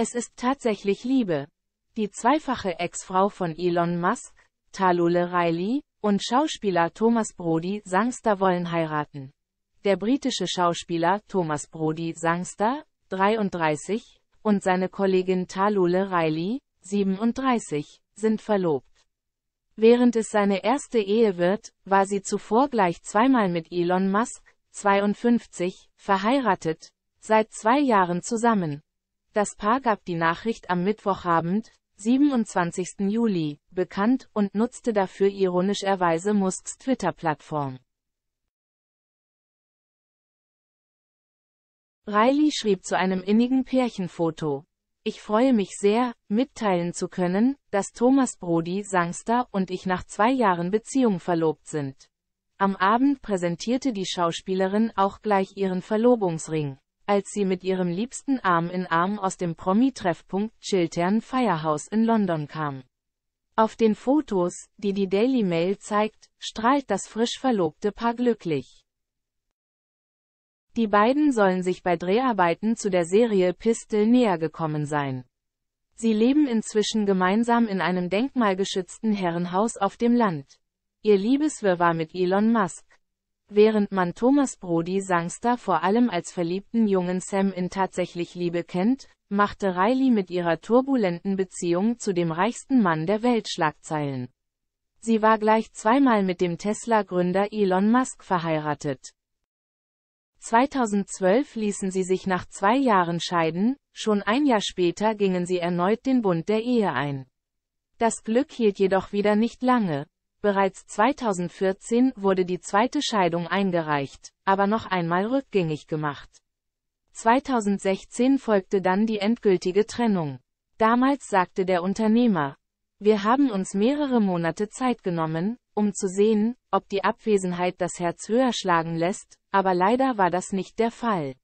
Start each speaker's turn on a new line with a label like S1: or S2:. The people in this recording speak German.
S1: Es ist tatsächlich Liebe. Die zweifache Ex-Frau von Elon Musk, Talule Riley, und Schauspieler Thomas Brody Sangster wollen heiraten. Der britische Schauspieler Thomas Brody Sangster, 33, und seine Kollegin Talule Riley, 37, sind verlobt. Während es seine erste Ehe wird, war sie zuvor gleich zweimal mit Elon Musk, 52, verheiratet, seit zwei Jahren zusammen. Das Paar gab die Nachricht am Mittwochabend, 27. Juli, bekannt und nutzte dafür ironischerweise Musks Twitter-Plattform. Riley schrieb zu einem innigen Pärchenfoto. Ich freue mich sehr, mitteilen zu können, dass Thomas Brody Sangster und ich nach zwei Jahren Beziehung verlobt sind. Am Abend präsentierte die Schauspielerin auch gleich ihren Verlobungsring als sie mit ihrem Liebsten Arm in Arm aus dem Promi-Treffpunkt Chiltern Firehouse in London kam. Auf den Fotos, die die Daily Mail zeigt, strahlt das frisch verlobte Paar glücklich. Die beiden sollen sich bei Dreharbeiten zu der Serie Pistol näher gekommen sein. Sie leben inzwischen gemeinsam in einem denkmalgeschützten Herrenhaus auf dem Land. Ihr Liebeswirr war mit Elon Musk Während man Thomas Brody Sangster vor allem als verliebten jungen Sam in tatsächlich Liebe kennt, machte Riley mit ihrer turbulenten Beziehung zu dem reichsten Mann der Welt Schlagzeilen. Sie war gleich zweimal mit dem Tesla-Gründer Elon Musk verheiratet. 2012 ließen sie sich nach zwei Jahren scheiden, schon ein Jahr später gingen sie erneut den Bund der Ehe ein. Das Glück hielt jedoch wieder nicht lange, Bereits 2014 wurde die zweite Scheidung eingereicht, aber noch einmal rückgängig gemacht. 2016 folgte dann die endgültige Trennung. Damals sagte der Unternehmer, wir haben uns mehrere Monate Zeit genommen, um zu sehen, ob die Abwesenheit das Herz höher schlagen lässt, aber leider war das nicht der Fall.